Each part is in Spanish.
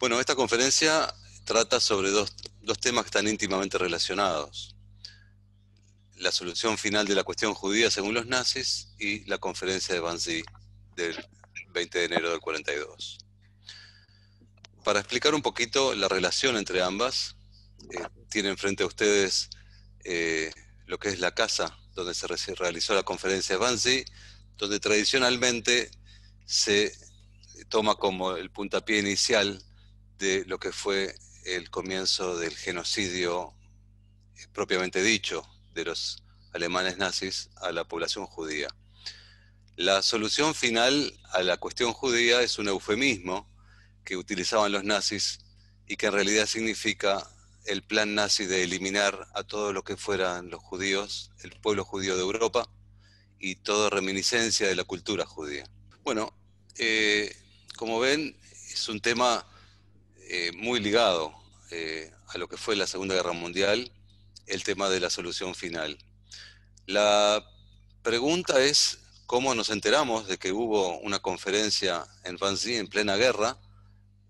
Bueno, esta conferencia trata sobre dos, temas tan íntimamente relacionados. La solución final de la cuestión judía según los nazis y la conferencia de Banzi del 20 de enero del 42. Para explicar un poquito la relación entre ambas, eh, tienen frente a ustedes eh, lo que es la casa donde se realizó la conferencia de Banzi, donde tradicionalmente se toma como el puntapié inicial de lo que fue el comienzo del genocidio eh, propiamente dicho de los alemanes nazis a la población judía. La solución final a la cuestión judía es un eufemismo que utilizaban los nazis y que en realidad significa el plan nazi de eliminar a todo lo que fueran los judíos, el pueblo judío de Europa y toda reminiscencia de la cultura judía. Bueno, eh, como ven, es un tema eh, muy ligado eh, a lo que fue la Segunda Guerra Mundial, el tema de la solución final. La pregunta es cómo nos enteramos de que hubo una conferencia en Wannsee en plena guerra,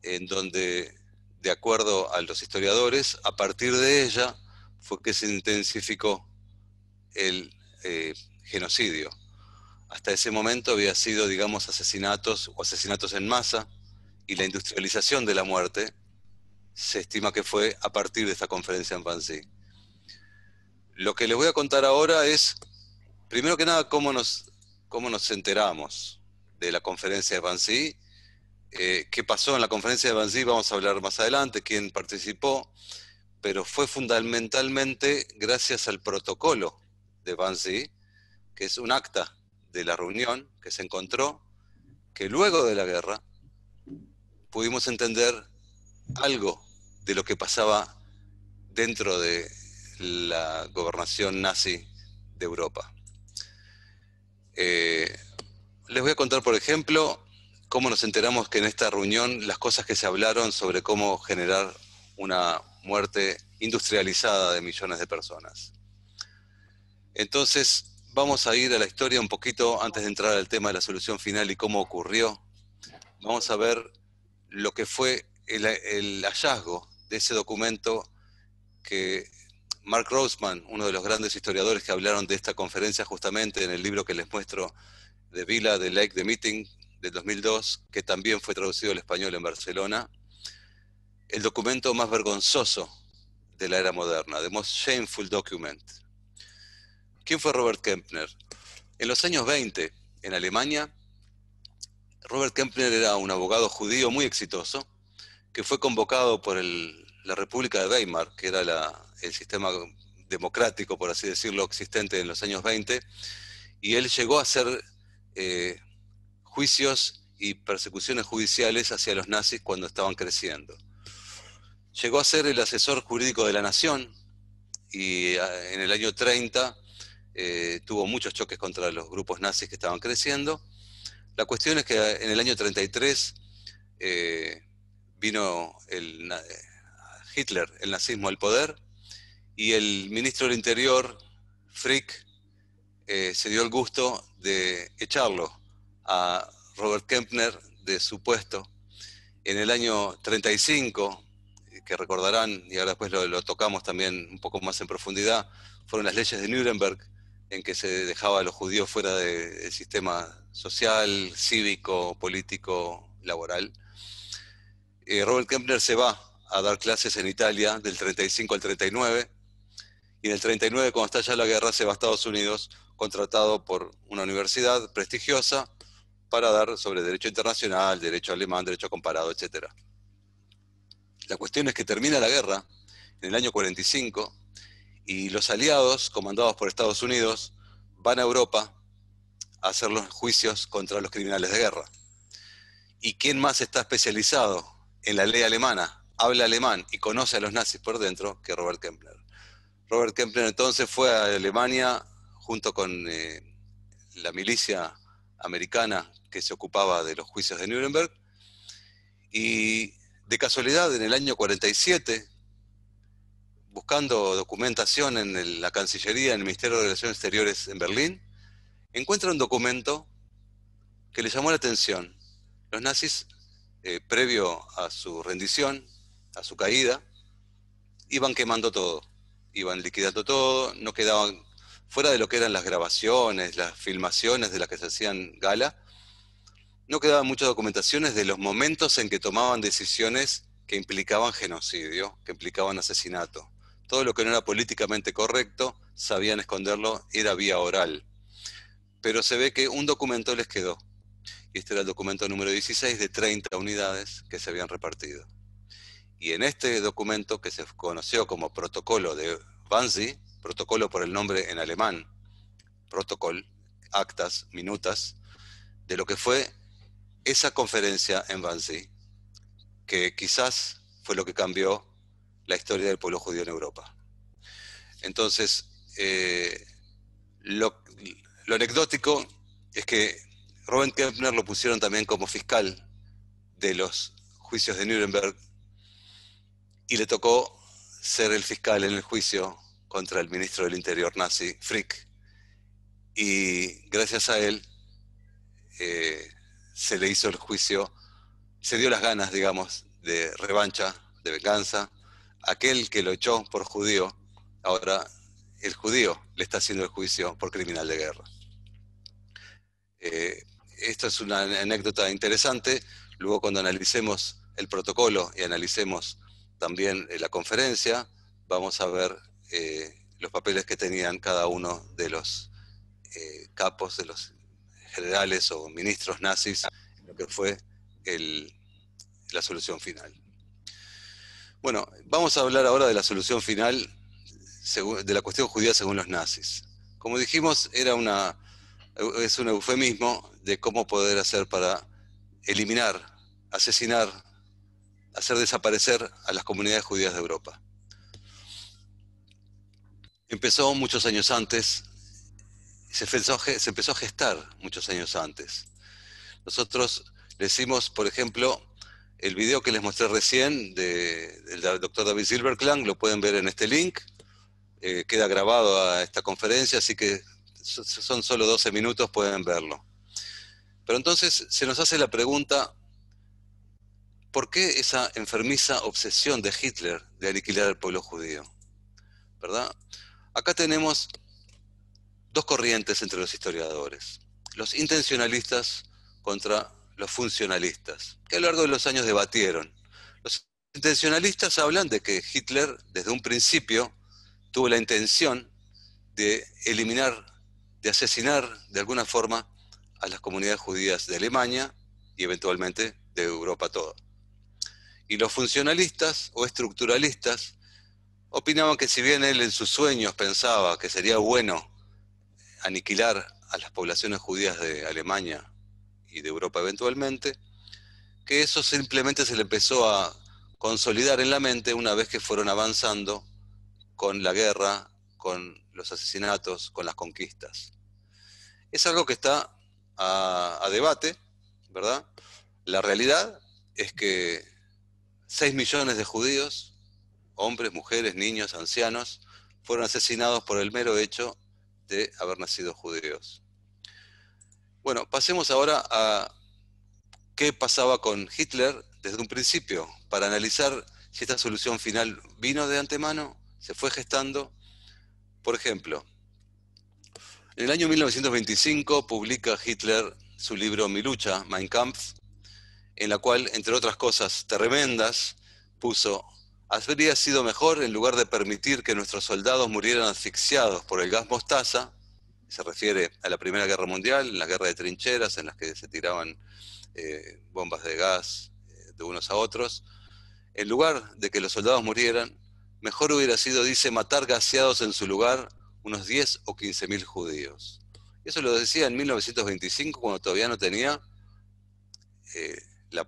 en donde, de acuerdo a los historiadores, a partir de ella fue que se intensificó el eh, genocidio. Hasta ese momento había sido, digamos, asesinatos o asesinatos en masa, y la industrialización de la muerte, se estima que fue a partir de esta conferencia en Fancy. Lo que les voy a contar ahora es, primero que nada, cómo nos, cómo nos enteramos de la conferencia de Fancy, eh, qué pasó en la conferencia de Fancy, vamos a hablar más adelante, quién participó, pero fue fundamentalmente gracias al protocolo de Fancy, que es un acta de la reunión que se encontró, que luego de la guerra pudimos entender algo de lo que pasaba dentro de la gobernación nazi de Europa. Eh, les voy a contar, por ejemplo, cómo nos enteramos que en esta reunión las cosas que se hablaron sobre cómo generar una muerte industrializada de millones de personas. Entonces, vamos a ir a la historia un poquito antes de entrar al tema de la solución final y cómo ocurrió. Vamos a ver lo que fue el, hallazgo de ese documento que Mark Grossman, uno de los grandes historiadores que hablaron de esta conferencia justamente en el libro que les muestro de Villa, de Lake, The Meeting, del 2002, que también fue traducido al español en Barcelona, el documento más vergonzoso de la era moderna, The Most Shameful Document. ¿Quién fue Robert Kempner? En los años 20, en Alemania, Robert Kempner era un abogado judío muy exitoso que fue convocado por la República de Weimar, que era el sistema democrático, por así decirlo, existente en los años 20, y él llegó a hacer eh, juicios y persecuciones judiciales hacia los nazis cuando estaban creciendo. Llegó a ser el asesor jurídico de la nación y ah, en el año 30 eh, tuvo muchos choques contra los grupos nazis que estaban creciendo la cuestión es que en el año 33 eh, vino eh, Hitler, el nazismo al poder, y el ministro del Interior, Frick, eh, se dio el gusto de echarlo a Robert Kempner de su puesto. En el año 35, que recordarán, y ahora después lo, lo tocamos también un poco más en profundidad, fueron las leyes de Nuremberg, en que se dejaba a los judíos fuera del sistema social, cívico, político, laboral. Eh, Robert Kempner se va a dar clases en Italia del 35 al 39 y en el 39, cuando está ya la guerra, se va a Estados Unidos contratado por una universidad prestigiosa para dar sobre derecho internacional, derecho alemán, derecho comparado, etc. La cuestión es que termina la guerra en el año 45 y los aliados, comandados por Estados Unidos, van a Europa a hacer los juicios contra los criminales de guerra. ¿Y quién más está especializado en la ley alemana, habla alemán y conoce a los nazis por dentro que Robert Kempner? Robert Kempler entonces fue a Alemania junto con eh, la milicia americana que se ocupaba de los juicios de Nuremberg y de casualidad en el año 47 buscando documentación en la Cancillería, en el Ministerio de Relaciones Exteriores en Berlín, encuentra un documento que le llamó la atención. Los nazis, eh, previo a su rendición, a su caída, iban quemando todo, iban liquidando todo, no quedaban fuera de lo que eran las grabaciones, las filmaciones de las que se hacían gala, no quedaban muchas documentaciones de los momentos en que tomaban decisiones que implicaban genocidio, que implicaban asesinato. Todo lo que no era políticamente correcto sabían esconderlo, era vía oral. Pero se ve que un documento les quedó. Y este era el documento número 16 de 30 unidades que se habían repartido. Y en este documento, que se conoció como protocolo de Wannsee, protocolo por el nombre en alemán, protocol, actas, minutas, de lo que fue esa conferencia en Wannsee, que quizás fue lo que cambió la historia del pueblo judío en Europa. Entonces, eh, lo, anecdótico es que Robin Kempner lo pusieron también como fiscal de los juicios de Nuremberg y le tocó ser el fiscal en el juicio contra el ministro del Interior nazi, Frick. Y gracias a él eh, se le hizo el juicio, se dio las ganas, digamos, de revancha, de venganza, aquel que lo echó por judío, ahora el judío le está haciendo el juicio por criminal de guerra. Eh, Esta es una anécdota interesante. Luego cuando analicemos el protocolo y analicemos también eh, la conferencia, vamos a ver eh, los papeles que tenían cada uno de los capos, de los generales o ministros nazis, lo que fue la solución final. Bueno, vamos a hablar ahora de la solución final de la cuestión judía según los nazis. Como dijimos, era una, es un eufemismo de cómo poder hacer para eliminar, asesinar, hacer desaparecer a las comunidades judías de Europa. Empezó muchos años antes, se empezó, se empezó a gestar muchos años antes. Nosotros decimos, por ejemplo, el video que les mostré recién del doctor David Silverclang, lo pueden ver en este link. Eh, queda grabado a esta conferencia, así que son solo 12 minutos, pueden verlo. Pero entonces se nos hace la pregunta, ¿por qué esa enfermiza obsesión de Hitler de aniquilar al pueblo judío? ¿Verdad? Acá tenemos dos corrientes entre los historiadores. Los intencionalistas contra los funcionalistas, que a lo largo de los años debatieron. Los intencionalistas hablan de que Hitler desde un principio tuvo la intención de eliminar, de asesinar de alguna forma a las comunidades judías de Alemania y eventualmente de Europa toda. Y los funcionalistas o estructuralistas opinaban que si bien él en sus sueños pensaba que sería bueno aniquilar a las poblaciones judías de Alemania y de Europa eventualmente, que eso simplemente se le empezó a consolidar en la mente una vez que fueron avanzando con la guerra, con los asesinatos, con las conquistas. Es algo que está a, debate, ¿verdad? La realidad es que 6 millones de judíos, hombres, mujeres, niños, ancianos, fueron asesinados por el mero hecho de haber nacido judíos. Bueno, pasemos ahora a qué pasaba con Hitler desde un principio, para analizar si esta solución final vino de antemano, se fue gestando. Por ejemplo, en el año 1925 publica Hitler su libro Mi lucha, Mein Kampf, en la cual, entre otras cosas tremendas, puso, habría sido mejor, en lugar de permitir que nuestros soldados murieran asfixiados por el gas mostaza, se refiere a la Primera Guerra Mundial, la guerra de trincheras, en las que se tiraban eh, bombas de gas eh, de unos a otros. En lugar de que los soldados murieran, mejor hubiera sido, dice, matar gaseados en su lugar unos 10 o 15 mil judíos. Eso lo decía en 1925, cuando todavía no tenía eh, la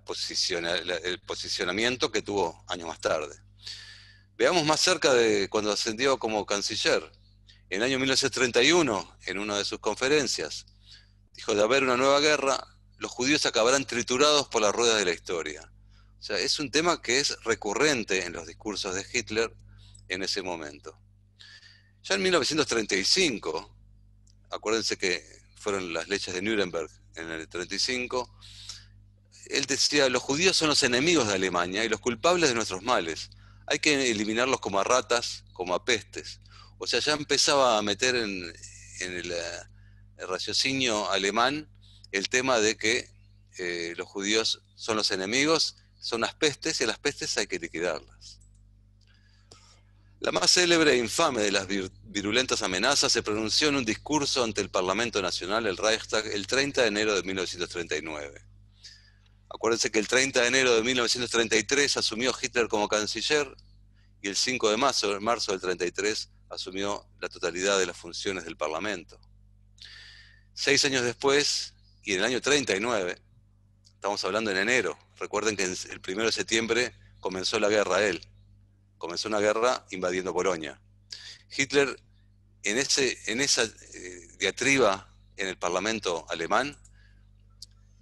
el posicionamiento que tuvo años más tarde. Veamos más cerca de cuando ascendió como canciller en el año 1931, en una de sus conferencias, dijo, de haber una nueva guerra, los judíos acabarán triturados por las ruedas de la historia. O sea, es un tema que es recurrente en los discursos de Hitler en ese momento. Ya en 1935, acuérdense que fueron las leyes de Nuremberg en el 35, él decía, los judíos son los enemigos de Alemania y los culpables de nuestros males. Hay que eliminarlos como a ratas, como a pestes. O sea, ya empezaba a meter en, eh, el, raciocinio alemán el tema de que eh, los judíos son los enemigos, son las pestes y las pestes hay que liquidarlas. La más célebre e infame de las virulentas amenazas se pronunció en un discurso ante el Parlamento Nacional, el Reichstag, el 30 de enero de 1939. Acuérdense que el 30 de enero de 1933 asumió Hitler como canciller y el 5 de marzo, marzo del 33 asumió la totalidad de las funciones del Parlamento. Seis años después, y en el año 39, estamos hablando en enero, recuerden que el primero de septiembre comenzó la guerra él, comenzó una guerra invadiendo Polonia. Hitler, en, ese, en esa eh, diatriba en el Parlamento alemán,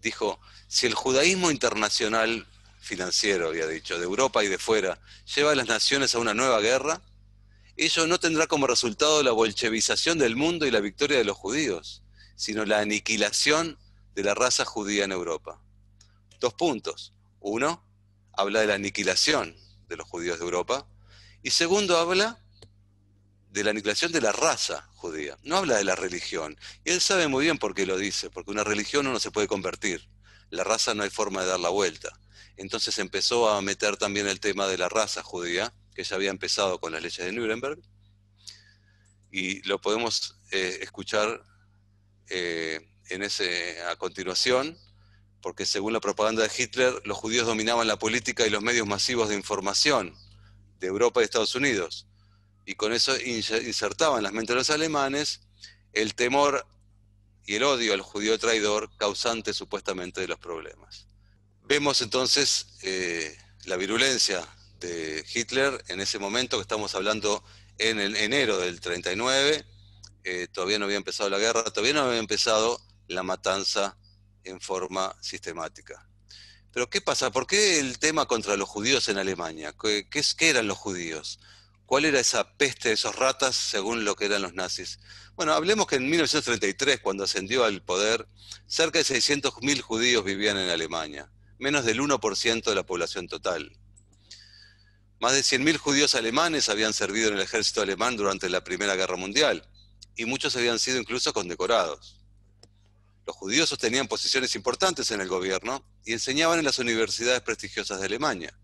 dijo, si el judaísmo internacional financiero, había dicho, de Europa y de fuera, lleva a las naciones a una nueva guerra, ello no tendrá como resultado la bolchevización del mundo y la victoria de los judíos, sino la aniquilación de la raza judía en Europa. Dos puntos. Uno, habla de la aniquilación de los judíos de Europa. Y segundo, habla de la aniquilación de la raza judía. No habla de la religión. Y él sabe muy bien por qué lo dice, porque una religión no se puede convertir. La raza no hay forma de dar la vuelta. Entonces empezó a meter también el tema de la raza judía que ya había empezado con las leyes de Nuremberg. Y lo podemos eh, escuchar eh, en ese, a continuación, porque según la propaganda de Hitler, los judíos dominaban la política y los medios masivos de información de Europa y Estados Unidos. Y con eso insertaban las mentes de los alemanes el temor y el odio al judío traidor causante supuestamente de los problemas. Vemos entonces eh, la virulencia Hitler en ese momento, que estamos hablando en el enero del 39, eh, todavía no había empezado la guerra, todavía no había empezado la matanza en forma sistemática. Pero ¿qué pasa? ¿Por qué el tema contra los judíos en Alemania? ¿Qué, qué, eran los judíos? ¿Cuál era esa peste de esos ratas según lo que eran los nazis? Bueno, hablemos que en 1933, cuando ascendió al poder, cerca de 600.000 judíos vivían en Alemania, menos del 1% de la población total. Más de 100.000 judíos alemanes habían servido en el ejército alemán durante la Primera Guerra Mundial y muchos habían sido incluso condecorados. Los judíos sostenían posiciones importantes en el gobierno y enseñaban en las universidades prestigiosas de Alemania.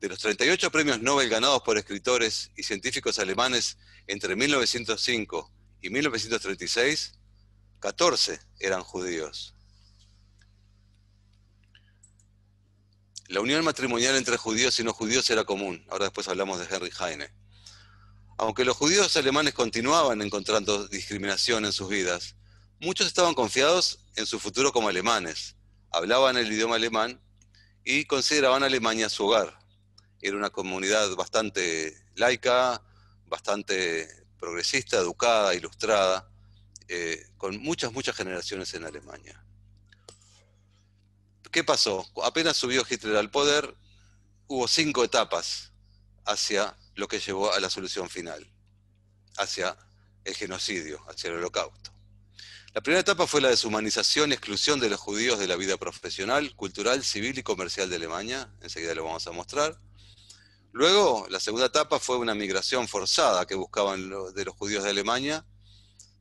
De los 38 premios Nobel ganados por escritores y científicos alemanes entre 1905 y 1936, 14 eran judíos. La unión matrimonial entre judíos y no judíos era común. Ahora después hablamos de Henry Heine. Aunque los judíos alemanes continuaban encontrando discriminación en sus vidas, muchos estaban confiados en su futuro como alemanes. Hablaban el idioma alemán y consideraban a Alemania su hogar. Era una comunidad bastante laica, bastante progresista, educada, ilustrada, eh, con muchas, muchas generaciones en Alemania. ¿Qué pasó? Apenas subió Hitler al poder, hubo cinco etapas hacia lo que llevó a la solución final, hacia el genocidio, hacia el holocausto. La primera etapa fue la deshumanización exclusión de los judíos de la vida profesional, cultural, civil y comercial de Alemania, enseguida lo vamos a mostrar. Luego, la segunda etapa fue una migración forzada que buscaban de los judíos de Alemania,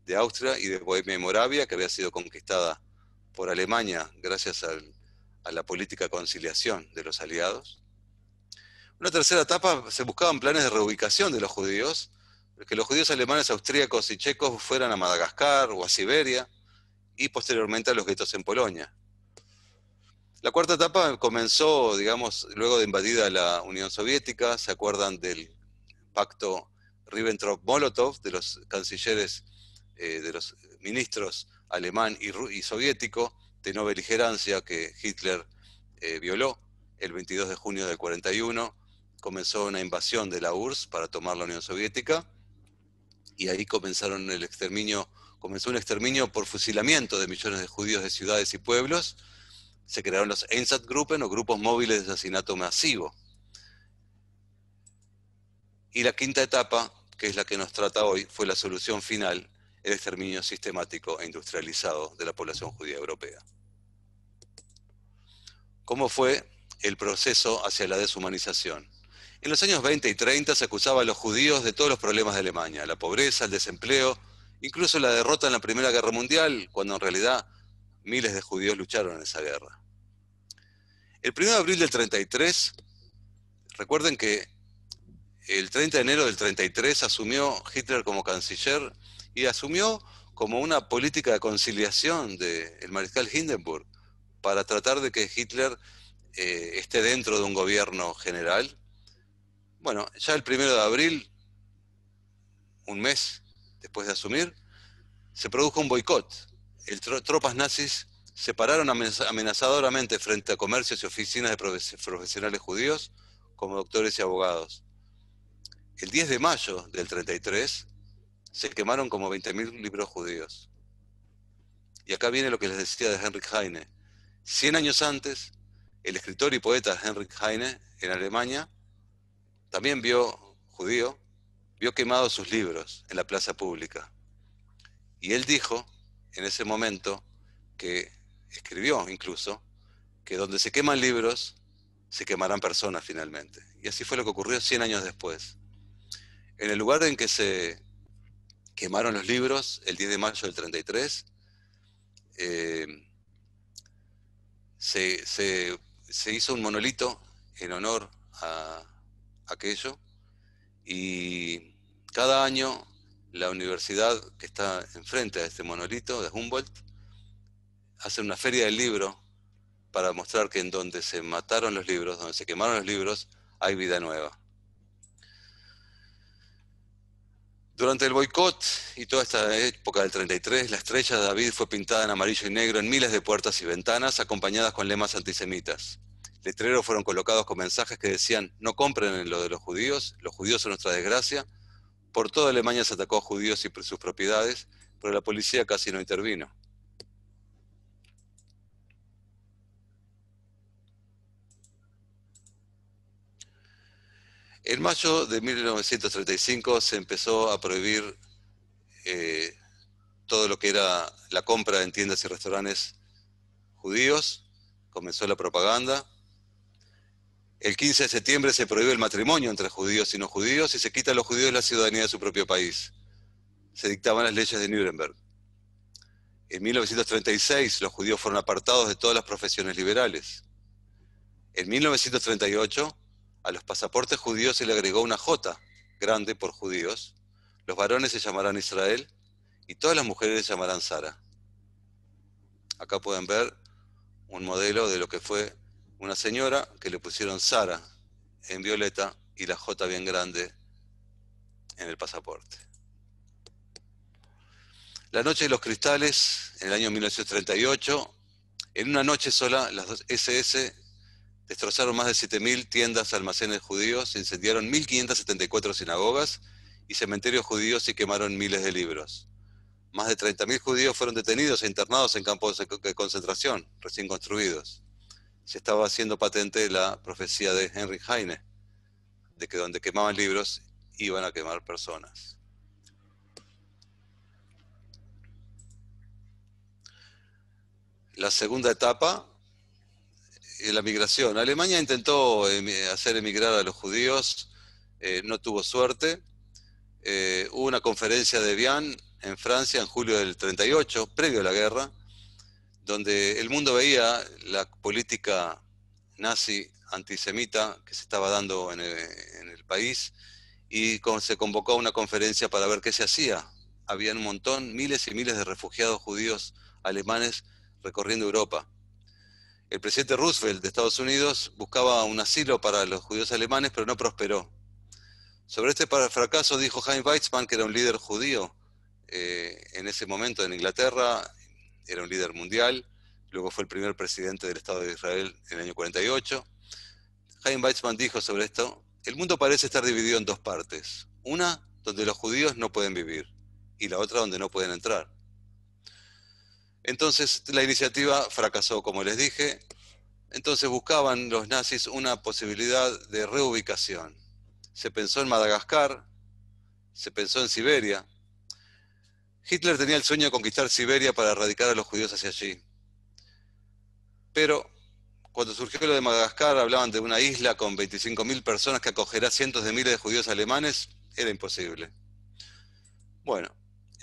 de Austria y de Bohemia y Moravia, que había sido conquistada por Alemania gracias al a la política conciliación de los aliados. Una tercera etapa se buscaban planes de reubicación de los judíos, que los judíos alemanes, austríacos y checos fueran a Madagascar o a Siberia y posteriormente a los guetos en Polonia. La cuarta etapa comenzó, digamos, luego de invadida la Unión Soviética, se acuerdan del pacto Ribbentrop-Molotov de los cancilleres, eh, de los ministros alemán y soviético, de no beligerancia que Hitler eh, violó el 22 de junio del 41. Comenzó una invasión de la URSS para tomar la Unión Soviética y ahí comenzaron el exterminio, comenzó un exterminio por fusilamiento de millones de judíos de ciudades y pueblos. Se crearon los Einsatzgruppen o grupos móviles de asesinato masivo. Y la quinta etapa, que es la que nos trata hoy, fue la solución final, el exterminio sistemático e industrializado de la población judía europea cómo fue el proceso hacia la deshumanización. En los años 20 y 30 se acusaba a los judíos de todos los problemas de Alemania, la pobreza, el desempleo, incluso la derrota en la Primera Guerra Mundial, cuando en realidad miles de judíos lucharon en esa guerra. El 1 de abril del 33, recuerden que el 30 de enero del 33 asumió Hitler como canciller y asumió como una política de conciliación del mariscal Hindenburg, para tratar de que Hitler eh, esté dentro de un gobierno general. Bueno, ya el primero de abril, un mes después de asumir, se produjo un boicot. tropas nazis se pararon amenazadoramente frente a comercios y oficinas de profesionales judíos, como doctores y abogados. El 10 de mayo del 33 se quemaron como 20.000 libros judíos. Y acá viene lo que les decía de Henrik Heine Cien años antes, el escritor y poeta Heinrich Heine, en Alemania, también vio, judío, vio quemados sus libros en la plaza pública. Y él dijo, en ese momento, que escribió incluso, que donde se queman libros, se quemarán personas finalmente. Y así fue lo que ocurrió 100 años después. En el lugar en que se quemaron los libros, el 10 de mayo del 33, se, se, hizo un monolito en honor a aquello y cada año la universidad que está enfrente a este monolito de Humboldt hace una feria del libro para mostrar que en donde se mataron los libros, donde se quemaron los libros, hay vida nueva. Durante el boicot y toda esta época del 33, la estrella de David fue pintada en amarillo y negro en miles de puertas y ventanas, acompañadas con lemas antisemitas. Letreros fueron colocados con mensajes que decían, no compren en lo de los judíos, los judíos son nuestra desgracia. Por toda Alemania se atacó a judíos y sus propiedades, pero la policía casi no intervino. En mayo de 1935 se empezó a prohibir eh, todo lo que era la compra en tiendas y restaurantes judíos, comenzó la propaganda. El 15 de septiembre se prohíbe el matrimonio entre judíos y no judíos y se quita a los judíos la ciudadanía de su propio país. Se dictaban las leyes de Nuremberg. En 1936 los judíos fueron apartados de todas las profesiones liberales. En 1938 a los pasaportes judíos se le agregó una J, grande por judíos. Los varones se llamarán Israel y todas las mujeres se llamarán Sara. Acá pueden ver un modelo de lo que fue una señora que le pusieron Sara en violeta y la J bien grande en el pasaporte. La noche de los cristales, en el año 1938, en una noche sola, las dos SS destrozaron más de 7.000 tiendas, almacenes judíos, incendiaron 1.574 sinagogas y cementerios judíos y quemaron miles de libros. Más de 30.000 judíos fueron detenidos e internados en campos de concentración recién construidos. Se estaba haciendo patente la profecía de Henry Heine, de que donde quemaban libros iban a quemar personas. La segunda etapa eh, la migración. Alemania intentó hacer emigrar a los judíos, eh, no tuvo suerte. Eh, hubo una conferencia de Vian en Francia en julio del 38, previo a la guerra, donde el mundo veía la política nazi antisemita que se estaba dando en el, país y se convocó a una conferencia para ver qué se hacía. Había un montón, miles y miles de refugiados judíos alemanes recorriendo Europa el presidente Roosevelt de Estados Unidos buscaba un asilo para los judíos alemanes, pero no prosperó. Sobre este fracaso dijo Hein Weizmann, que era un líder judío eh, en ese momento en Inglaterra, era un líder mundial, luego fue el primer presidente del Estado de Israel en el año 48. Hein Weizmann dijo sobre esto, el mundo parece estar dividido en dos partes, una donde los judíos no pueden vivir y la otra donde no pueden entrar. Entonces la iniciativa fracasó, como les dije. Entonces buscaban los nazis una posibilidad de reubicación. Se pensó en Madagascar, se pensó en Siberia. Hitler tenía el sueño de conquistar Siberia para erradicar a los judíos hacia allí. Pero cuando surgió lo de Madagascar, hablaban de una isla con 25.000 personas que acogerá cientos de miles de judíos alemanes. Era imposible. Bueno,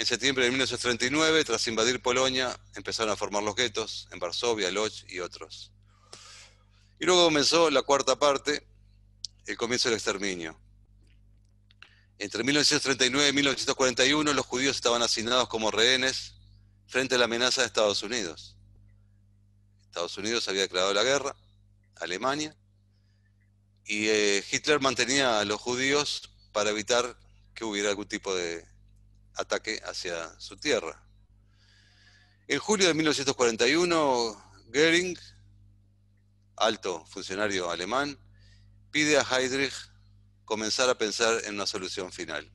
en septiembre de 1939, tras invadir Polonia, empezaron a formar los guetos en Varsovia, Lodz y otros. Y luego comenzó la cuarta parte, el comienzo del exterminio. Entre 1939 y 1941 los judíos estaban asignados como rehenes frente a la amenaza de Estados Unidos. Estados Unidos había declarado la guerra Alemania y eh, Hitler mantenía a los judíos para evitar que hubiera algún tipo de ataque hacia su tierra. En julio de 1941, Goering, alto funcionario alemán, pide a Heydrich comenzar a pensar en una solución final.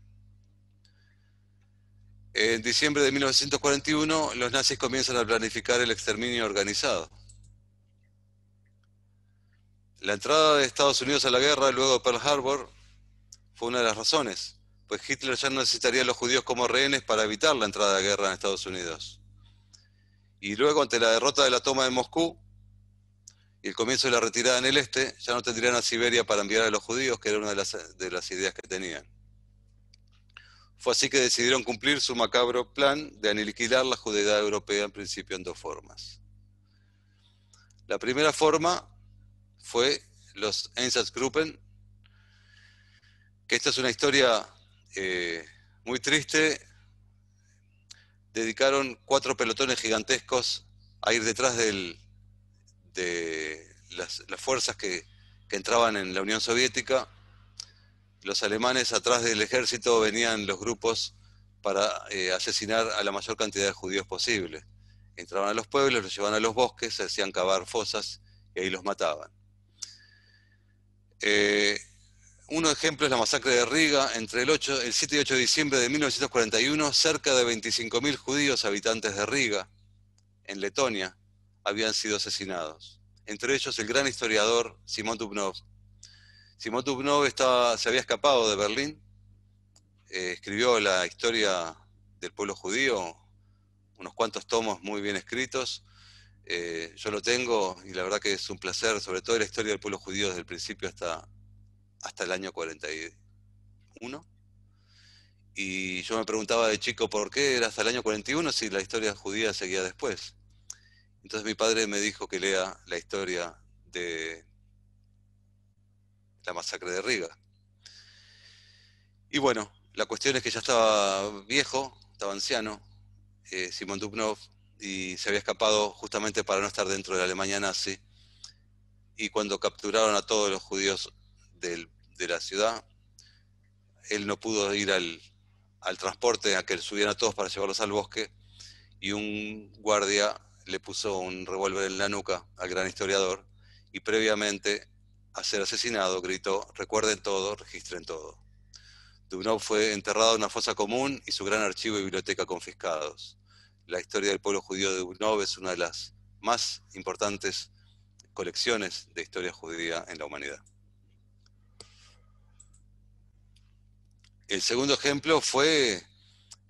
En diciembre de 1941, los nazis comienzan a planificar el exterminio organizado. La entrada de Estados Unidos a la guerra luego de Pearl Harbor fue una de las razones pues Hitler ya no necesitaría a los judíos como rehenes para evitar la entrada de guerra en Estados Unidos. Y luego, ante la derrota de la toma de Moscú y el comienzo de la retirada en el este, ya no tendrían a Siberia para enviar a los judíos, que era una de las, ideas que tenían. Fue así que decidieron cumplir su macabro plan de aniquilar la judeidad europea en principio en dos formas. La primera forma fue los Einsatzgruppen, que esta es una historia eh, muy triste, dedicaron cuatro pelotones gigantescos a ir detrás del, de las, fuerzas que, entraban en la Unión Soviética. Los alemanes atrás del ejército venían los grupos para eh, asesinar a la mayor cantidad de judíos posible. Entraban a los pueblos, los llevaban a los bosques, se hacían cavar fosas y ahí los mataban. Eh, un ejemplo es la masacre de Riga entre el, 8, el 7 y 8 de diciembre de 1941. Cerca de 25.000 judíos habitantes de Riga, en Letonia, habían sido asesinados. Entre ellos el gran historiador Simón Dubnov. Simón Dubnov se había escapado de Berlín, eh, escribió la historia del pueblo judío, unos cuantos tomos muy bien escritos. Eh, yo lo tengo y la verdad que es un placer, sobre todo la historia del pueblo judío desde el principio hasta, hasta el año 41. Y yo me preguntaba de chico por qué era hasta el año 41 si la historia judía seguía después. Entonces mi padre me dijo que lea la historia de la masacre de Riga. Y bueno, la cuestión es que ya estaba viejo, estaba anciano, eh, Simón Simon Dubnov, y se había escapado justamente para no estar dentro de la Alemania nazi. Y cuando capturaron a todos los judíos del de la ciudad. Él no pudo ir al, transporte a que subieran todos para llevarlos al bosque y un guardia le puso un revólver en la nuca al gran historiador y previamente a ser asesinado gritó, recuerden todo, registren todo. Dubnov fue enterrado en una fosa común y su gran archivo y biblioteca confiscados. La historia del pueblo judío de Dubnov es una de las más importantes colecciones de historia judía en la humanidad. El segundo ejemplo fue el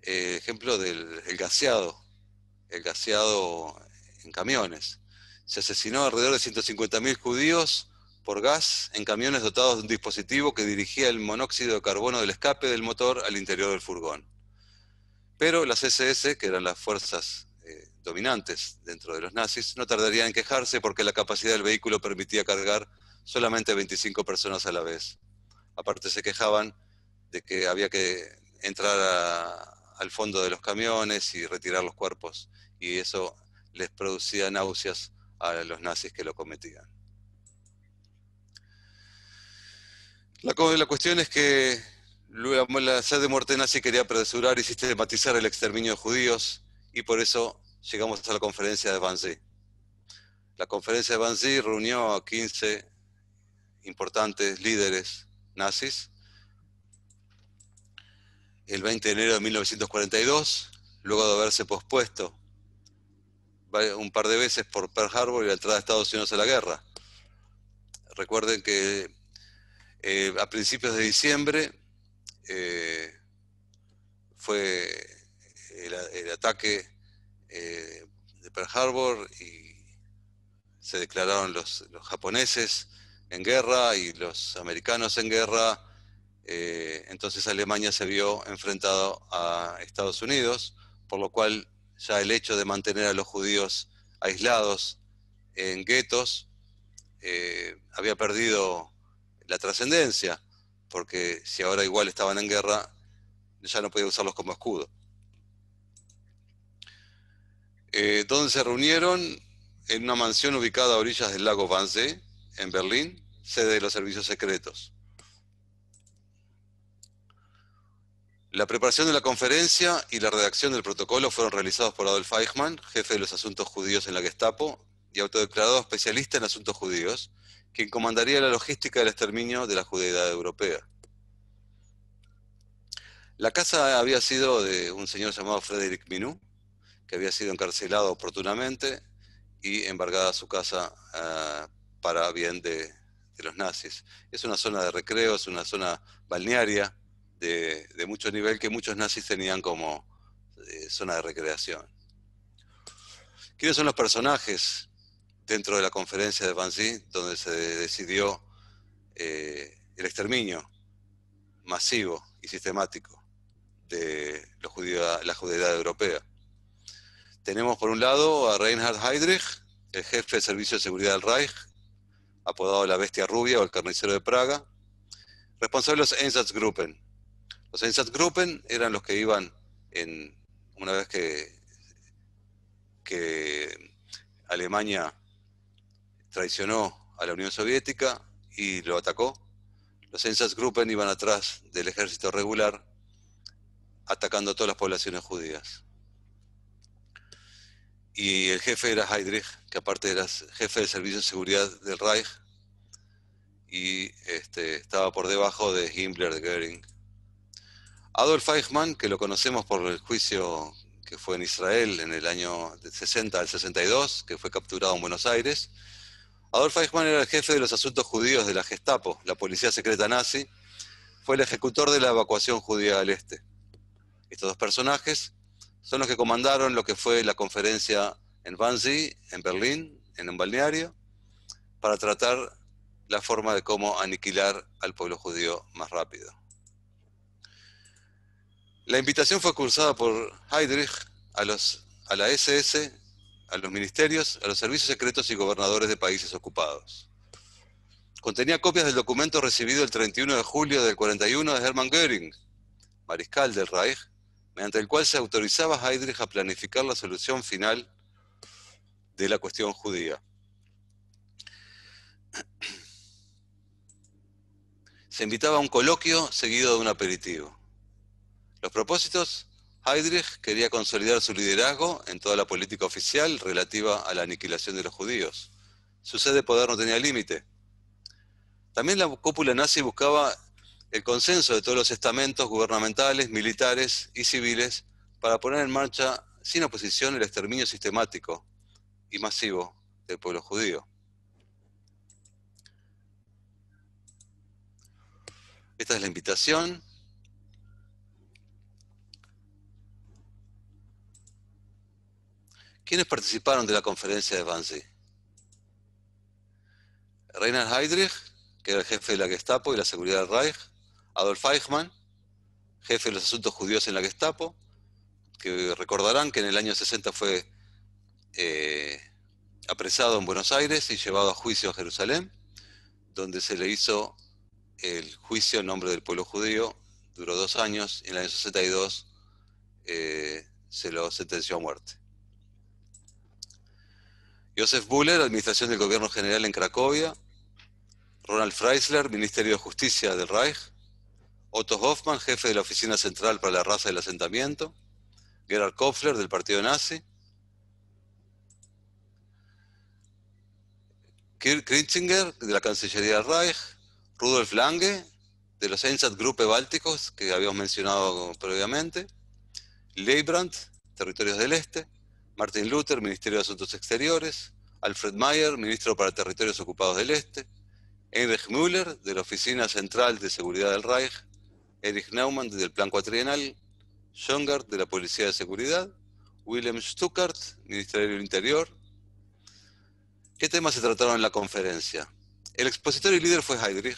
eh, ejemplo del el gaseado, el gaseado en camiones. Se asesinó alrededor de 150.000 judíos por gas en camiones dotados de un dispositivo que dirigía el monóxido de carbono del escape del motor al interior del furgón. Pero las SS, que eran las fuerzas eh, dominantes dentro de los nazis, no tardarían en quejarse porque la capacidad del vehículo permitía cargar solamente 25 personas a la vez. Aparte se quejaban de que había que entrar al fondo de los camiones y retirar los cuerpos, y eso les producía náuseas a los nazis que lo cometían. La, cuestión es que la sed de muerte nazi quería apresurar y sistematizar el exterminio de judíos, y por eso llegamos a la conferencia de Banzi. La conferencia de Banzi reunió a 15 importantes líderes nazis el 20 de enero de 1942, luego de haberse pospuesto un par de veces por Pearl Harbor y la entrada de Estados Unidos a la guerra. Recuerden que eh, a principios de diciembre eh, fue el, ataque eh, de Pearl Harbor y se declararon los, los japoneses en guerra y los americanos en guerra eh, entonces Alemania se vio enfrentado a Estados Unidos, por lo cual ya el hecho de mantener a los judíos aislados en guetos eh, había perdido la trascendencia, porque si ahora igual estaban en guerra, ya no podía usarlos como escudo. Eh, donde se reunieron en una mansión ubicada a orillas del lago Wannsee, en Berlín, sede de los servicios secretos. La preparación de la conferencia y la redacción del protocolo fueron realizados por Adolf Eichmann, jefe de los asuntos judíos en la Gestapo y autodeclarado especialista en asuntos judíos, quien comandaría la logística del exterminio de la judeidad europea. La casa había sido de un señor llamado Frederick Minú, que había sido encarcelado oportunamente y embargada su casa eh, para bien de los nazis. Es una zona de recreo, es una zona balnearia, de, mucho nivel que muchos nazis tenían como eh, zona de recreación. ¿Quiénes son los personajes dentro de la conferencia de Wannsee donde se decidió eh, el exterminio masivo y sistemático de los la judeidad europea? Tenemos por un lado a Reinhard Heydrich, el jefe de Servicio de Seguridad del Reich, apodado la Bestia Rubia o el Carnicero de Praga, responsable de los Einsatzgruppen, los Einsatzgruppen eran los que iban en, una vez que, Alemania traicionó a la Unión Soviética y lo atacó, los Einsatzgruppen iban atrás del ejército regular atacando a todas las poblaciones judías. Y el jefe era Heydrich, que aparte era jefe del Servicio de Seguridad del Reich y este, estaba por debajo de Himmler, de Goering Adolf Eichmann, que lo conocemos por el juicio que fue en Israel en el año 60 al 62, que fue capturado en Buenos Aires. Adolf Eichmann era el jefe de los asuntos judíos de la Gestapo, la policía secreta nazi. Fue el ejecutor de la evacuación judía al este. Estos dos personajes son los que comandaron lo que fue la conferencia en Wannsee, en Berlín, en un balneario, para tratar la forma de cómo aniquilar al pueblo judío más rápido. La invitación fue cursada por Heydrich a, los, la SS, a los ministerios, a los servicios secretos y gobernadores de países ocupados. Contenía copias del documento recibido el 31 de julio del 41 de Hermann Göring, mariscal del Reich, mediante el cual se autorizaba a Heydrich a planificar la solución final de la cuestión judía. Se invitaba a un coloquio seguido de un aperitivo. Los propósitos, Heydrich quería consolidar su liderazgo en toda la política oficial relativa a la aniquilación de los judíos. Su sede de poder no tenía límite. También la cúpula nazi buscaba el consenso de todos los estamentos gubernamentales, militares y civiles para poner en marcha sin oposición el exterminio sistemático y masivo del pueblo judío. Esta es la invitación ¿Quiénes participaron de la conferencia de Wannsee? Reinhard Heydrich, que era el jefe de la Gestapo y la seguridad del Reich, Adolf Eichmann, jefe de los asuntos judíos en la Gestapo, que recordarán que en el año 60 fue eh, apresado en Buenos Aires y llevado a juicio a Jerusalén, donde se le hizo el juicio en nombre del pueblo judío, duró dos años, y en el año 62 eh, se lo sentenció a muerte. Josef Buller, Administración del Gobierno General en Cracovia. Ronald Freisler, Ministerio de Justicia del Reich. Otto Hoffmann, jefe de la Oficina Central para la Raza del Asentamiento. Gerhard Kopfler, del Partido Nazi. Kirk Kritzinger, de la Cancillería del Reich. Rudolf Lange, de los Einsatzgruppe Bálticos, que habíamos mencionado previamente. Leibrand, Territorios del Este. Martin Luther, Ministerio de Asuntos Exteriores, Alfred Mayer, Ministro para Territorios Ocupados del Este, Heinrich Müller, de la Oficina Central de Seguridad del Reich, Erich Neumann, del Plan Cuatrienal, Jongard, de la Policía de Seguridad, William Stuckart, Ministerio del Interior. ¿Qué temas se trataron en la conferencia? El expositor y líder fue Heydrich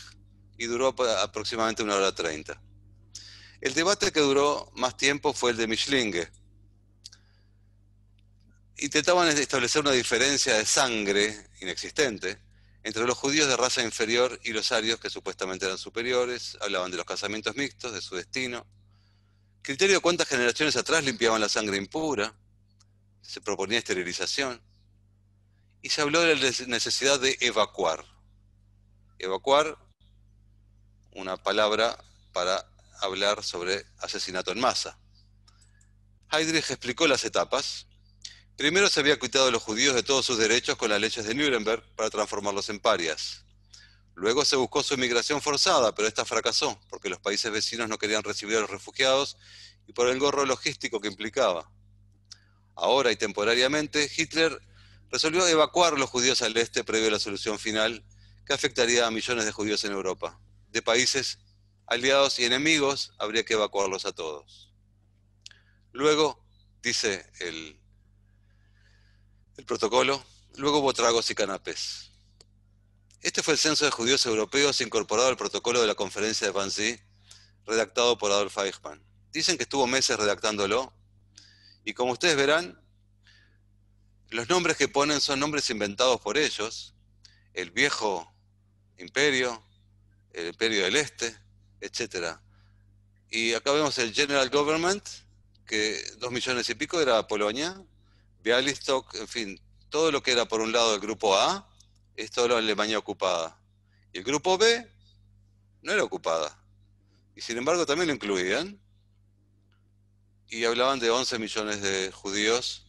y duró aproximadamente una hora treinta. El debate que duró más tiempo fue el de Mischlinge, intentaban establecer una diferencia de sangre inexistente entre los judíos de raza inferior y los arios que supuestamente eran superiores, hablaban de los casamientos mixtos, de su destino, criterio de cuántas generaciones atrás limpiaban la sangre impura, se proponía esterilización, y se habló de la necesidad de evacuar. Evacuar, una palabra para hablar sobre asesinato en masa. Heydrich explicó las etapas, Primero se había quitado a los judíos de todos sus derechos con las leyes de Nuremberg para transformarlos en parias. Luego se buscó su inmigración forzada, pero esta fracasó porque los países vecinos no querían recibir a los refugiados y por el gorro logístico que implicaba. Ahora y temporariamente, Hitler resolvió evacuar a los judíos al este previo a la solución final que afectaría a millones de judíos en Europa. De países aliados y enemigos habría que evacuarlos a todos. Luego, dice el el protocolo, luego hubo tragos y canapés. Este fue el censo de judíos europeos incorporado al protocolo de la conferencia de Wannsee, redactado por Adolf Eichmann. Dicen que estuvo meses redactándolo, y como ustedes verán, los nombres que ponen son nombres inventados por ellos, el viejo imperio, el imperio del este, etc. Y acá vemos el General Government, que dos millones y pico era Polonia, Bialystok, en fin, todo lo que era por un lado el grupo A es toda la Alemania ocupada. Y el grupo B no era ocupada. Y sin embargo también lo incluían. Y hablaban de 11 millones de judíos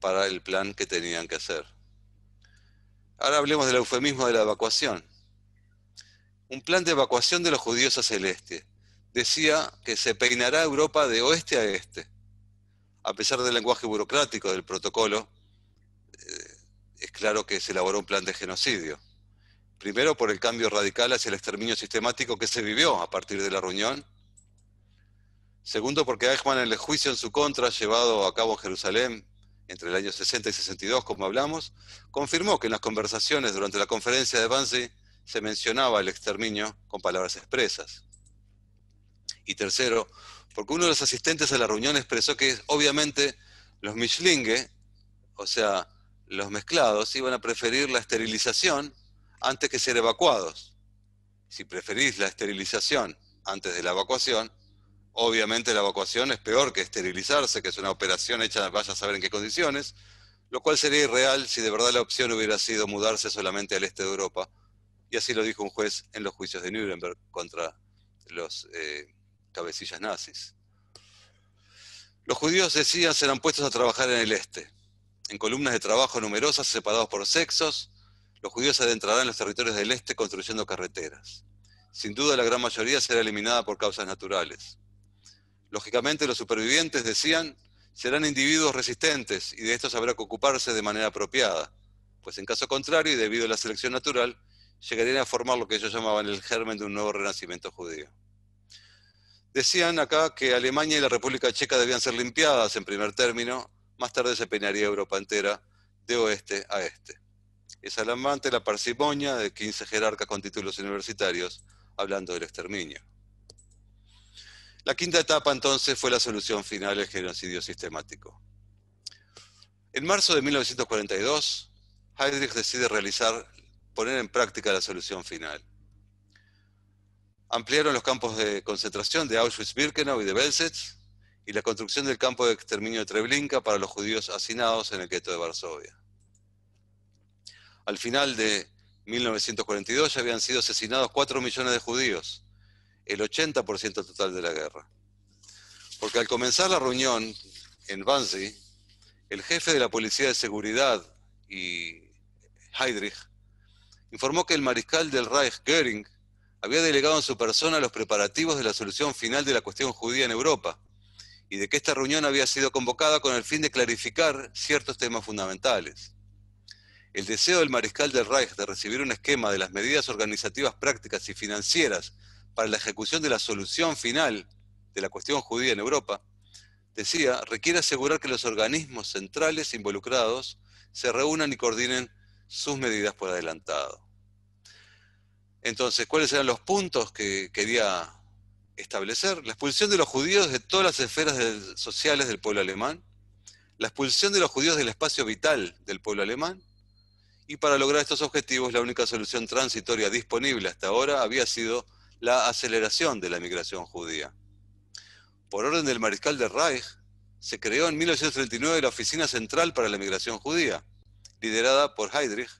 para el plan que tenían que hacer. Ahora hablemos del eufemismo de la evacuación. Un plan de evacuación de los judíos hacia el este. Decía que se peinará Europa de oeste a este a pesar del lenguaje burocrático del protocolo, eh, es claro que se elaboró un plan de genocidio. Primero por el cambio radical hacia el exterminio sistemático que se vivió a partir de la reunión. Segundo porque Eichmann en el juicio en su contra llevado a cabo en Jerusalén entre el año 60 y 62, como hablamos, confirmó que en las conversaciones durante la conferencia de Banzi se mencionaba el exterminio con palabras expresas. Y tercero, porque uno de los asistentes a la reunión expresó que obviamente los michlingue, o sea, los mezclados, iban a preferir la esterilización antes que ser evacuados. Si preferís la esterilización antes de la evacuación, obviamente la evacuación es peor que esterilizarse, que es una operación hecha vaya a saber en qué condiciones, lo cual sería irreal si de verdad la opción hubiera sido mudarse solamente al este de Europa. Y así lo dijo un juez en los juicios de Nuremberg contra los eh, cabecillas nazis. Los judíos decían serán puestos a trabajar en el este. En columnas de trabajo numerosas separados por sexos, los judíos se adentrarán en los territorios del este construyendo carreteras. Sin duda la gran mayoría será eliminada por causas naturales. Lógicamente los supervivientes decían serán individuos resistentes y de estos habrá que ocuparse de manera apropiada, pues en caso contrario y debido a la selección natural, llegarían a formar lo que ellos llamaban el germen de un nuevo renacimiento judío. Decían acá que Alemania y la República Checa debían ser limpiadas en primer término, más tarde se peinaría Europa entera de oeste a este. Es alarmante la parsimonia de 15 jerarcas con títulos universitarios hablando del exterminio. La quinta etapa entonces fue la solución final el genocidio sistemático. En marzo de 1942, Heydrich decide realizar, poner en práctica la solución final. Ampliaron los campos de concentración de Auschwitz-Birkenau y de Belzec y la construcción del campo de exterminio de Treblinka para los judíos hacinados en el gueto de Varsovia. Al final de 1942 ya habían sido asesinados 4 millones de judíos, el 80% total de la guerra. Porque al comenzar la reunión en Wannsee, el jefe de la Policía de Seguridad y Heydrich informó que el mariscal del Reich Göring había delegado en su persona los preparativos de la solución final de la cuestión judía en Europa y de que esta reunión había sido convocada con el fin de clarificar ciertos temas fundamentales. El deseo del mariscal del Reich de recibir un esquema de las medidas organizativas prácticas y financieras para la ejecución de la solución final de la cuestión judía en Europa, decía, requiere asegurar que los organismos centrales involucrados se reúnan y coordinen sus medidas por adelantado. Entonces, ¿cuáles eran los puntos que quería establecer? La expulsión de los judíos de todas las esferas sociales del pueblo alemán, la expulsión de los judíos del espacio vital del pueblo alemán, y para lograr estos objetivos la única solución transitoria disponible hasta ahora había sido la aceleración de la migración judía. Por orden del mariscal de Reich, se creó en 1939 la Oficina Central para la Migración Judía, liderada por Heydrich,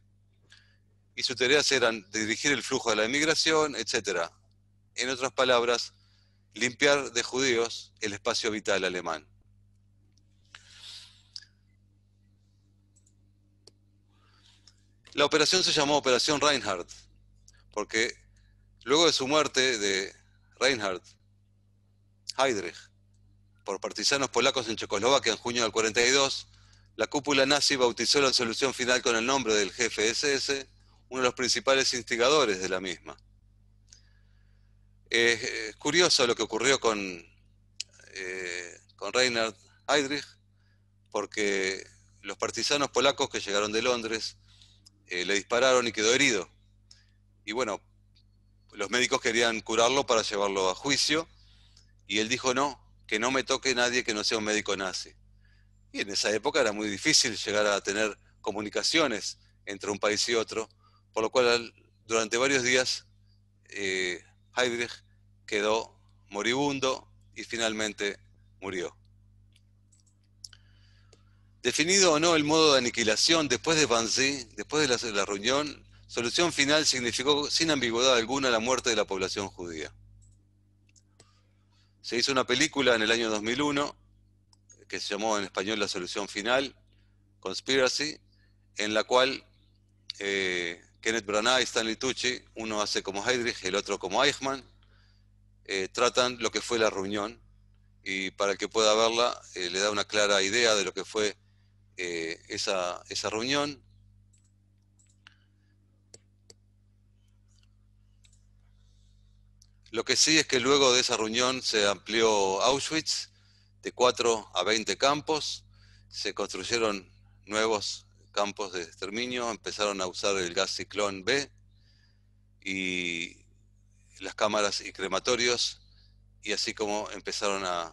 y sus tareas eran dirigir el flujo de la emigración, etc. En otras palabras, limpiar de judíos el espacio vital alemán. La operación se llamó Operación Reinhardt, porque luego de su muerte de Reinhardt, Heydrich, por partisanos polacos en Checoslovaquia en junio del 42, la cúpula nazi bautizó la solución final con el nombre del jefe SS uno de los principales instigadores de la misma. es curioso lo que ocurrió con, eh, con Reinhard Heydrich, porque los partisanos polacos que llegaron de Londres eh, le dispararon y quedó herido. Y bueno, los médicos querían curarlo para llevarlo a juicio, y él dijo no, que no me toque nadie que no sea un médico nazi. Y en esa época era muy difícil llegar a tener comunicaciones entre un país y otro, por lo cual durante varios días eh, Heydrich quedó moribundo y finalmente murió. Definido o no el modo de aniquilación después de Banzi, después de la, la reunión, solución final significó sin ambigüedad alguna la muerte de la población judía. Se hizo una película en el año 2001 que se llamó en español La Solución Final, Conspiracy, en la cual eh, Kenneth Branagh y Stanley Tucci, uno hace como Heydrich, el otro como Eichmann, eh, tratan lo que fue la reunión y para el que pueda verla eh, le da una clara idea de lo que fue eh, esa, esa reunión. Lo que sí es que luego de esa reunión se amplió Auschwitz de 4 a 20 campos, se construyeron nuevos campos de exterminio, empezaron a usar el gas ciclón B y las cámaras y crematorios, y así como empezaron a,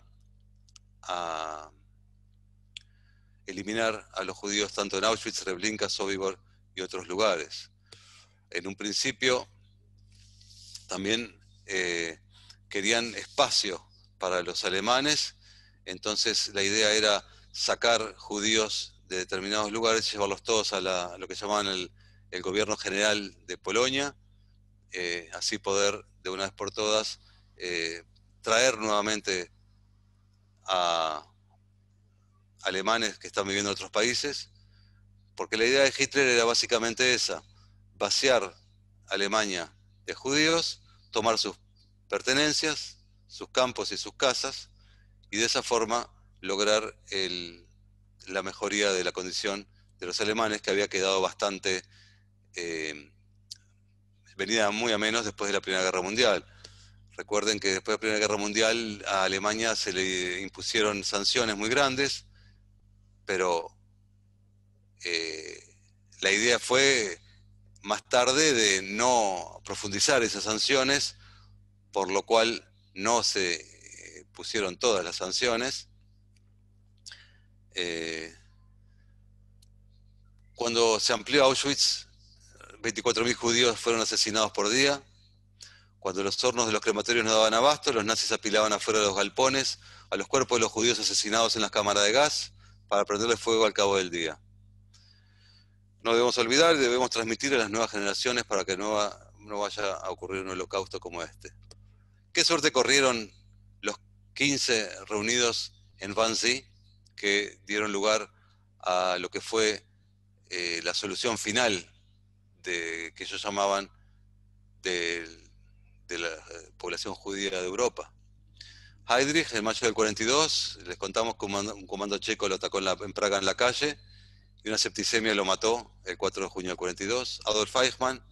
eliminar a los judíos tanto en Auschwitz, Reblinka, Sobibor y otros lugares. En un principio también eh, querían espacio para los alemanes, entonces la idea era sacar judíos de determinados lugares, llevarlos todos a, lo que llamaban el, el, gobierno general de Polonia, eh, así poder de una vez por todas eh, traer nuevamente a alemanes que están viviendo en otros países, porque la idea de Hitler era básicamente esa, vaciar Alemania de judíos, tomar sus pertenencias, sus campos y sus casas, y de esa forma lograr el la mejoría de la condición de los alemanes, que había quedado bastante eh, venida muy a menos después de la Primera Guerra Mundial. Recuerden que después de la Primera Guerra Mundial a Alemania se le impusieron sanciones muy grandes, pero eh, la idea fue más tarde de no profundizar esas sanciones, por lo cual no se eh, pusieron todas las sanciones eh, cuando se amplió Auschwitz, 24.000 judíos fueron asesinados por día. Cuando los hornos de los crematorios no daban abasto, los nazis apilaban afuera de los galpones a los cuerpos de los judíos asesinados en las cámaras de gas para prenderle fuego al cabo del día. No debemos olvidar y debemos transmitir a las nuevas generaciones para que no, vaya a ocurrir un holocausto como este. Qué suerte corrieron los 15 reunidos en Vansi que dieron lugar a lo que fue eh, la solución final de, que ellos llamaban de, la eh, población judía de Europa. Heydrich, en mayo del 42, les contamos que un comando checo lo atacó en, la, Praga en la calle y una septicemia lo mató el 4 de junio del 42. Adolf Eichmann,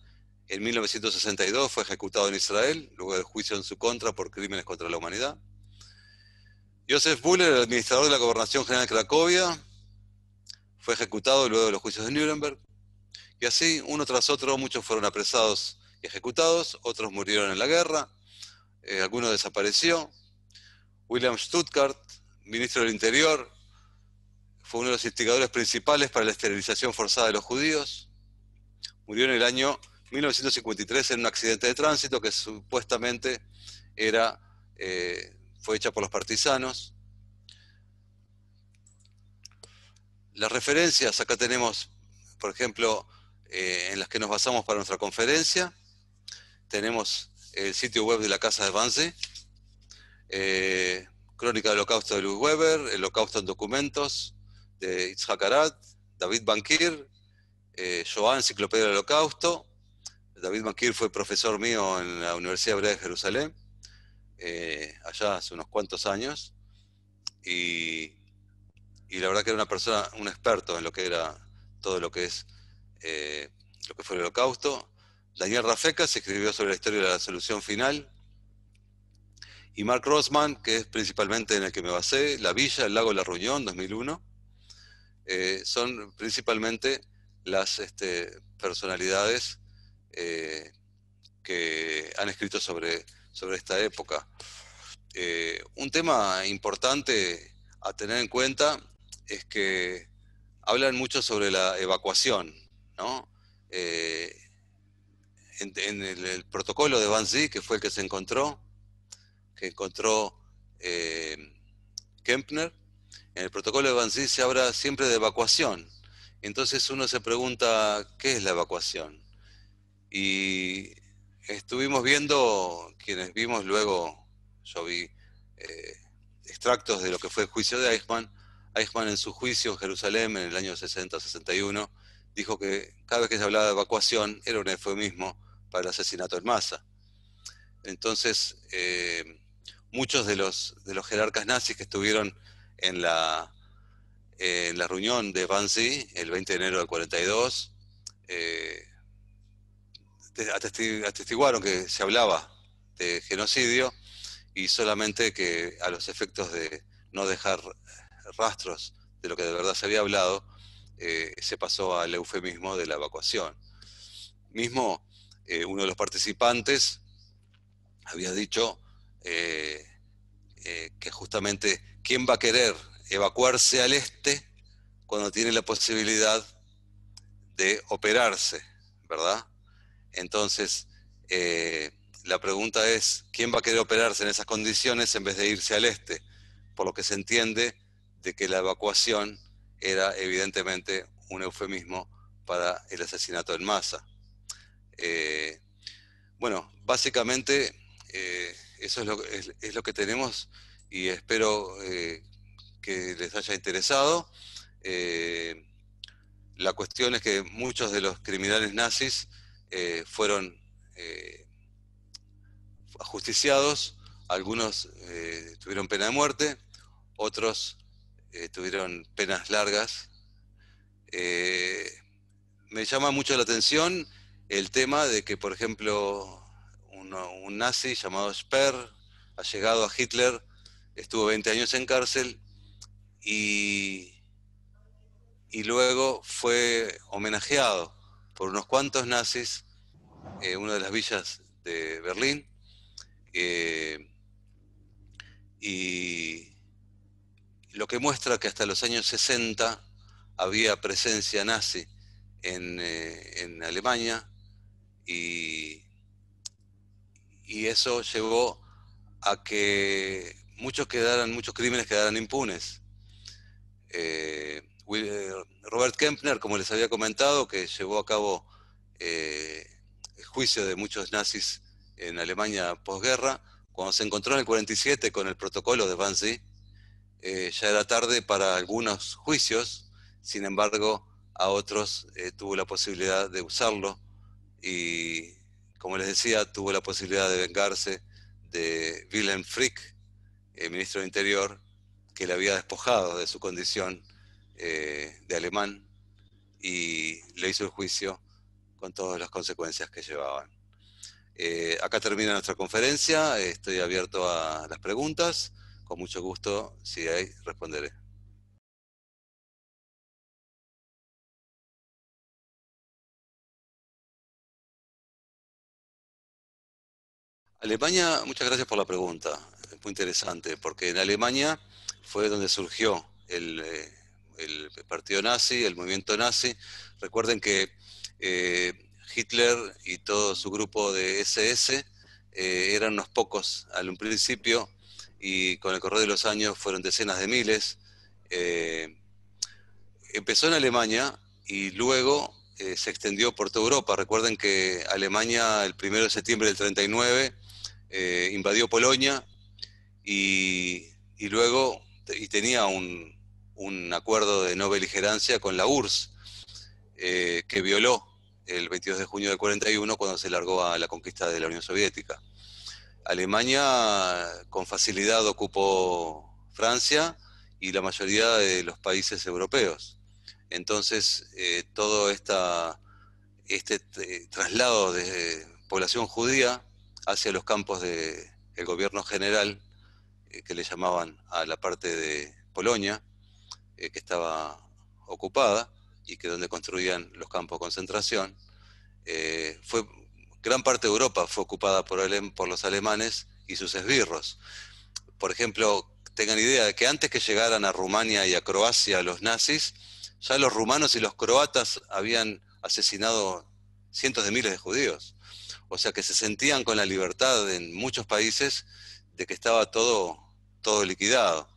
en 1962, fue ejecutado en Israel, luego del juicio en su contra por crímenes contra la humanidad. Josef Buller, el administrador de la Gobernación General de Cracovia, fue ejecutado luego de los juicios de Nuremberg. Y así, uno tras otro, muchos fueron apresados y ejecutados, otros murieron en la guerra, eh, algunos desapareció. William Stuttgart, ministro del Interior, fue uno de los instigadores principales para la esterilización forzada de los judíos. Murió en el año 1953 en un accidente de tránsito que supuestamente era eh, fue hecha por los partisanos. Las referencias, acá tenemos, por ejemplo, eh, en las que nos basamos para nuestra conferencia. Tenemos el sitio web de la Casa de Banzi, eh, Crónica del Holocausto de Luis Weber, Holocausto en Documentos de Itzhak David Bankir, eh, Joan, Enciclopedia del Holocausto. David Bankir fue profesor mío en la Universidad Hebrea de Jerusalén. Eh, allá hace unos cuantos años y, y, la verdad que era una persona, un experto en lo que era todo lo que es eh, lo que fue el holocausto. Daniel Rafeca se escribió sobre la historia de la solución final. Y Mark Rossman, que es principalmente en el que me basé, La Villa, El Lago de la Reunión, 2001, eh, son principalmente las este, personalidades que han escrito sobre sobre esta época. Eh, un tema importante a tener en cuenta es que hablan mucho sobre la evacuación, ¿no? Eh, en, el, protocolo de Van que fue el que se encontró, que encontró eh, Kempner, en el protocolo de Van se habla siempre de evacuación. Entonces uno se pregunta, ¿qué es la evacuación? Y Estuvimos viendo, quienes vimos luego, yo vi eh, extractos de lo que fue el juicio de Eichmann. Eichmann en su juicio en Jerusalén en el año 60-61 dijo que cada vez que se hablaba de evacuación era un eufemismo para el asesinato en masa. Entonces, eh, muchos de los, de los jerarcas nazis que estuvieron en la, en la reunión de Banzi, el 20 de enero del 42, eh, atestiguaron que se hablaba de genocidio y solamente que a los efectos de no dejar rastros de lo que de verdad se había hablado, eh, se pasó al eufemismo de la evacuación. Mismo eh, uno de los participantes había dicho eh, que justamente quién va a querer evacuarse al este cuando tiene la posibilidad de operarse, ¿verdad? Entonces, eh, la pregunta es, ¿quién va a querer operarse en esas condiciones en vez de irse al este? Por lo que se entiende de que la evacuación era evidentemente un eufemismo para el asesinato en masa. Eh, bueno, básicamente eh, eso es lo, que tenemos y espero que les haya interesado. la cuestión es que muchos de los criminales nazis eh, fueron eh, ajusticiados, algunos eh, tuvieron pena de muerte, otros tuvieron penas largas. me llama mucho la atención el tema de que, por ejemplo, un nazi llamado Sperr ha llegado a Hitler, estuvo 20 años en cárcel y luego fue homenajeado por unos cuantos nazis, en eh, una de las villas de Berlín, eh, y lo que muestra que hasta los años 60 había presencia nazi en, eh, Alemania y, eso llevó a que muchos quedaran, muchos crímenes quedaran impunes. Eh, Robert Kempner, como les había comentado, que llevó a cabo eh, el juicio de muchos nazis en Alemania posguerra, cuando se encontró en el 47 con el protocolo de Wannsee, eh, ya era tarde para algunos juicios, sin embargo, a otros tuvo la posibilidad de usarlo y, como les decía, tuvo la posibilidad de vengarse de Wilhelm Frick, el ministro de Interior, que le había despojado de su condición eh, de alemán y le hizo el juicio con todas las consecuencias que llevaban. Eh, acá termina nuestra conferencia, estoy abierto a las preguntas, con mucho gusto, si hay, responderé. Alemania, muchas gracias por la pregunta, Es muy interesante, porque en Alemania fue donde surgió el, eh, el partido nazi, el movimiento nazi. Recuerden que eh, Hitler y todo su grupo de SS eh, eran unos pocos al principio y con el correr de los años fueron decenas de miles. Eh, empezó en Alemania y luego se extendió por toda Europa. Recuerden que Alemania el 1 de septiembre del 39 invadió Polonia y, y luego y tenía un, un acuerdo de no beligerancia con la URSS, eh, que violó el 22 de junio de 41 cuando se largó a la conquista de la Unión Soviética. Alemania con facilidad ocupó Francia y la mayoría de los países europeos. Entonces, eh, todo esta, este eh, traslado de población judía hacia los campos del gobierno general, que le llamaban a la parte de Polonia, eh, que estaba ocupada y que donde construían los campos de concentración. Eh, fue, gran parte de Europa fue ocupada por, por los alemanes y sus esbirros. Por ejemplo, tengan idea de que antes que llegaran a Rumania y a Croacia los nazis, ya los rumanos y los croatas habían asesinado cientos de miles de judíos. O sea que se sentían con la libertad en muchos países de que estaba todo, todo liquidado.